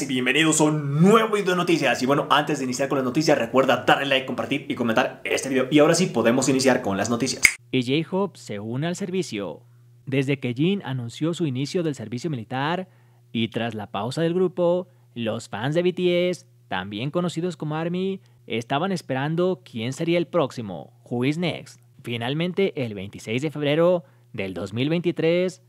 y bienvenidos a un nuevo video de noticias Y bueno, antes de iniciar con las noticias recuerda darle like, compartir y comentar este video Y ahora sí, podemos iniciar con las noticias Y J-Hope se une al servicio Desde que Jin anunció su inicio del servicio militar Y tras la pausa del grupo, los fans de BTS, también conocidos como ARMY Estaban esperando quién sería el próximo, Who is Next Finalmente, el 26 de febrero del 2023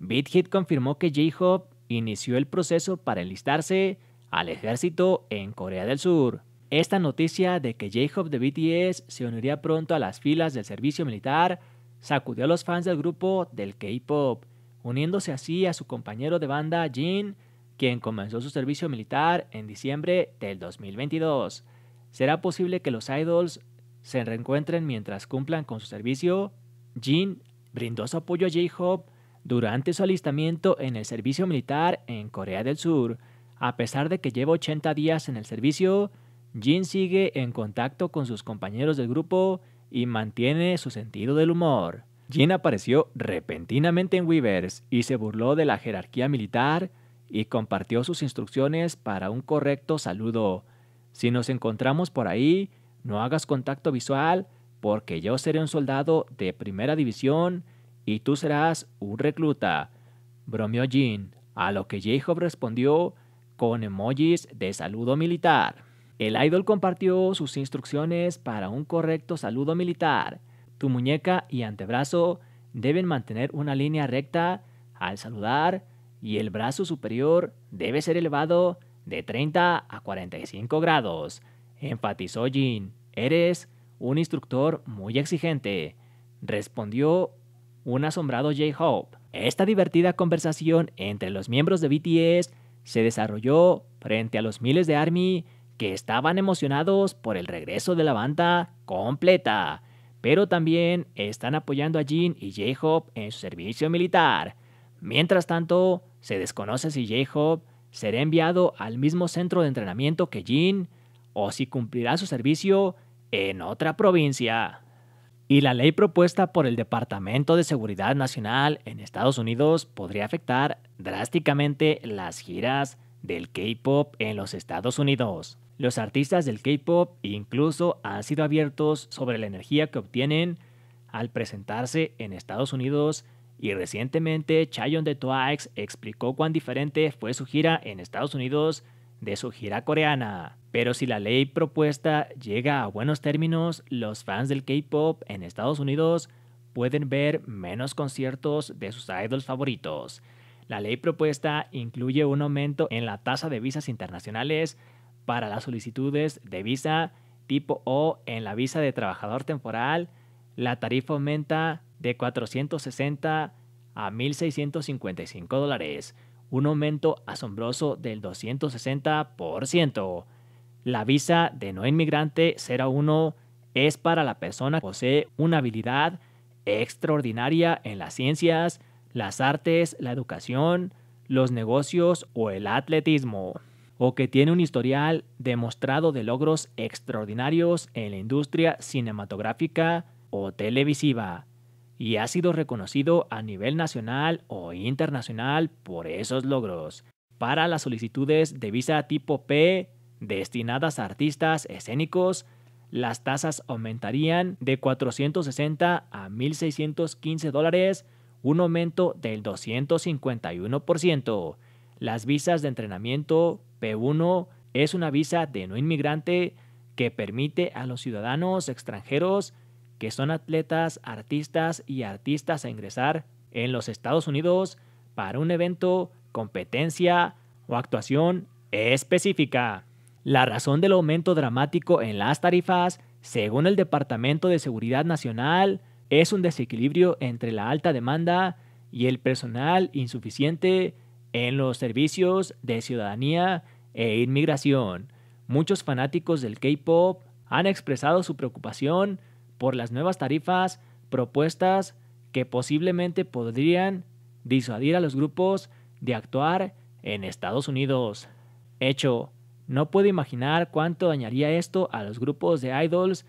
BitHit confirmó que J-Hope inició el proceso para enlistarse al ejército en Corea del Sur. Esta noticia de que J-Hope de BTS se uniría pronto a las filas del servicio militar sacudió a los fans del grupo del K-Pop, uniéndose así a su compañero de banda Jin, quien comenzó su servicio militar en diciembre del 2022. ¿Será posible que los idols se reencuentren mientras cumplan con su servicio? Jin brindó su apoyo a J-Hope durante su alistamiento en el servicio militar en Corea del Sur, a pesar de que lleva 80 días en el servicio, Jin sigue en contacto con sus compañeros del grupo y mantiene su sentido del humor. Jin apareció repentinamente en Weavers y se burló de la jerarquía militar y compartió sus instrucciones para un correcto saludo. Si nos encontramos por ahí, no hagas contacto visual porque yo seré un soldado de primera división y tú serás un recluta. Bromeó Jean, a lo que j respondió con emojis de saludo militar. El idol compartió sus instrucciones para un correcto saludo militar. Tu muñeca y antebrazo deben mantener una línea recta al saludar y el brazo superior debe ser elevado de 30 a 45 grados. Enfatizó Jin, eres un instructor muy exigente. Respondió un asombrado J-Hope. Esta divertida conversación entre los miembros de BTS se desarrolló frente a los miles de ARMY que estaban emocionados por el regreso de la banda completa, pero también están apoyando a Jin y J-Hope en su servicio militar. Mientras tanto, se desconoce si J-Hope será enviado al mismo centro de entrenamiento que Jin o si cumplirá su servicio en otra provincia y la ley propuesta por el Departamento de Seguridad Nacional en Estados Unidos podría afectar drásticamente las giras del K-Pop en los Estados Unidos. Los artistas del K-Pop incluso han sido abiertos sobre la energía que obtienen al presentarse en Estados Unidos y recientemente Chayon de Twice explicó cuán diferente fue su gira en Estados Unidos de su gira coreana. Pero si la ley propuesta llega a buenos términos, los fans del K-Pop en Estados Unidos pueden ver menos conciertos de sus idols favoritos. La ley propuesta incluye un aumento en la tasa de visas internacionales para las solicitudes de visa tipo O en la visa de trabajador temporal. La tarifa aumenta de 460 a 1.655 dólares un aumento asombroso del 260%. La visa de no inmigrante 01 es para la persona que posee una habilidad extraordinaria en las ciencias, las artes, la educación, los negocios o el atletismo, o que tiene un historial demostrado de logros extraordinarios en la industria cinematográfica o televisiva y ha sido reconocido a nivel nacional o internacional por esos logros. Para las solicitudes de visa tipo P destinadas a artistas escénicos, las tasas aumentarían de 460 a 1.615 dólares, un aumento del 251%. Las visas de entrenamiento P1 es una visa de no inmigrante que permite a los ciudadanos extranjeros que son atletas, artistas y artistas a ingresar en los Estados Unidos para un evento, competencia o actuación específica. La razón del aumento dramático en las tarifas, según el Departamento de Seguridad Nacional, es un desequilibrio entre la alta demanda y el personal insuficiente en los servicios de ciudadanía e inmigración. Muchos fanáticos del K-Pop han expresado su preocupación por las nuevas tarifas propuestas que posiblemente podrían disuadir a los grupos de actuar en Estados Unidos. Hecho, no puedo imaginar cuánto dañaría esto a los grupos de idols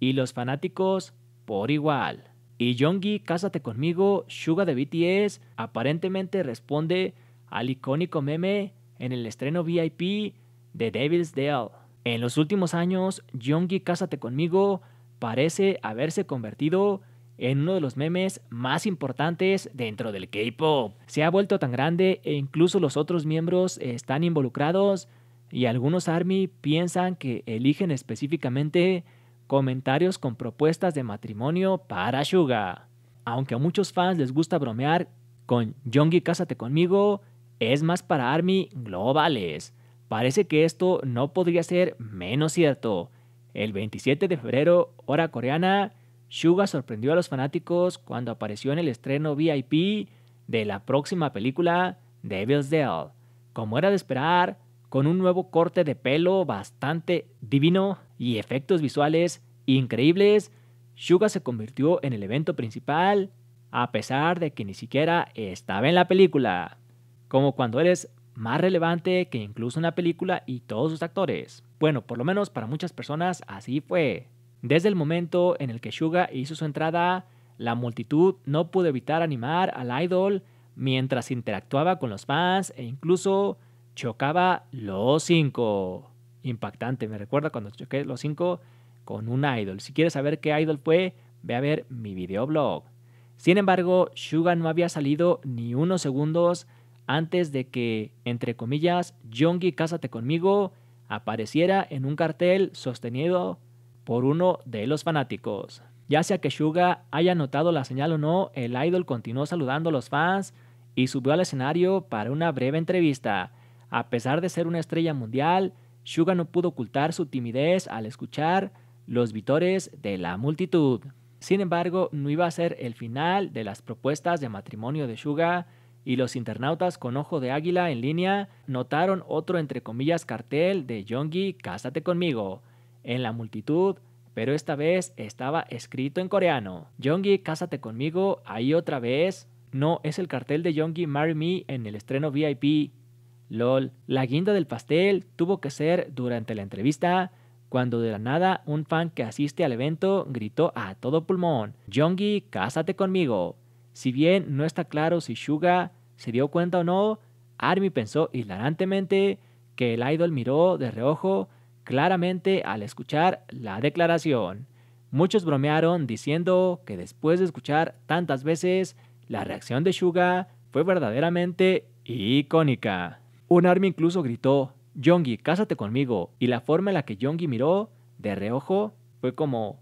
y los fanáticos por igual. Y Yongi, Cásate conmigo, Suga de BTS, aparentemente responde al icónico meme en el estreno VIP de Devil's Dale. En los últimos años, Yongi, Cásate conmigo parece haberse convertido en uno de los memes más importantes dentro del K-Pop. Se ha vuelto tan grande e incluso los otros miembros están involucrados y algunos ARMY piensan que eligen específicamente comentarios con propuestas de matrimonio para Suga. Aunque a muchos fans les gusta bromear con Jongi Cásate conmigo, es más para ARMY globales. Parece que esto no podría ser menos cierto. El 27 de febrero, hora coreana, Suga sorprendió a los fanáticos cuando apareció en el estreno VIP de la próxima película Devil's Dell. Como era de esperar, con un nuevo corte de pelo bastante divino y efectos visuales increíbles, Suga se convirtió en el evento principal a pesar de que ni siquiera estaba en la película. Como cuando eres más relevante que incluso una película y todos sus actores. Bueno, por lo menos para muchas personas así fue. Desde el momento en el que Suga hizo su entrada, la multitud no pudo evitar animar al idol mientras interactuaba con los fans e incluso chocaba los cinco. Impactante, me recuerda cuando choqué los cinco con un idol. Si quieres saber qué idol fue, ve a ver mi videoblog. Sin embargo, Suga no había salido ni unos segundos antes de que, entre comillas, Yongi Cásate conmigo apareciera en un cartel sostenido por uno de los fanáticos. Ya sea que Suga haya notado la señal o no, el idol continuó saludando a los fans y subió al escenario para una breve entrevista. A pesar de ser una estrella mundial, Suga no pudo ocultar su timidez al escuchar los vitores de la multitud. Sin embargo, no iba a ser el final de las propuestas de matrimonio de Suga, y los internautas con ojo de águila en línea notaron otro entre comillas cartel de Yongi Cásate conmigo en la multitud, pero esta vez estaba escrito en coreano. Yongi Cásate conmigo, ahí otra vez. No, es el cartel de Yongi Marry Me en el estreno VIP. LOL, la guinda del pastel tuvo que ser durante la entrevista, cuando de la nada un fan que asiste al evento gritó a todo pulmón, Yongi, cásate conmigo. Si bien no está claro si Suga se dio cuenta o no, Army pensó hilarantemente que el idol miró de reojo claramente al escuchar la declaración. Muchos bromearon diciendo que después de escuchar tantas veces, la reacción de Suga fue verdaderamente icónica. Un army incluso gritó, Yongi, cásate conmigo. Y la forma en la que Yongi miró de reojo fue como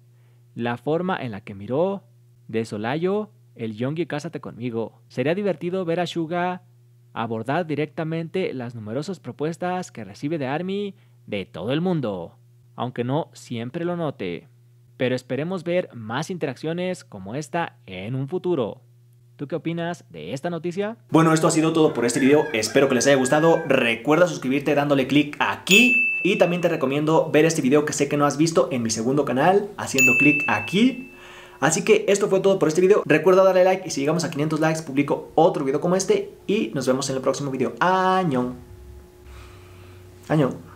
la forma en la que miró de solayo el Yongi Cásate conmigo. Sería divertido ver a Suga abordar directamente las numerosas propuestas que recibe de Army de todo el mundo, aunque no siempre lo note. Pero esperemos ver más interacciones como esta en un futuro. ¿Tú qué opinas de esta noticia? Bueno, esto ha sido todo por este video. Espero que les haya gustado. Recuerda suscribirte dándole clic aquí. Y también te recomiendo ver este video que sé que no has visto en mi segundo canal, haciendo clic aquí. Así que esto fue todo por este video. Recuerda darle like y si llegamos a 500 likes publico otro video como este y nos vemos en el próximo video. Año. Año.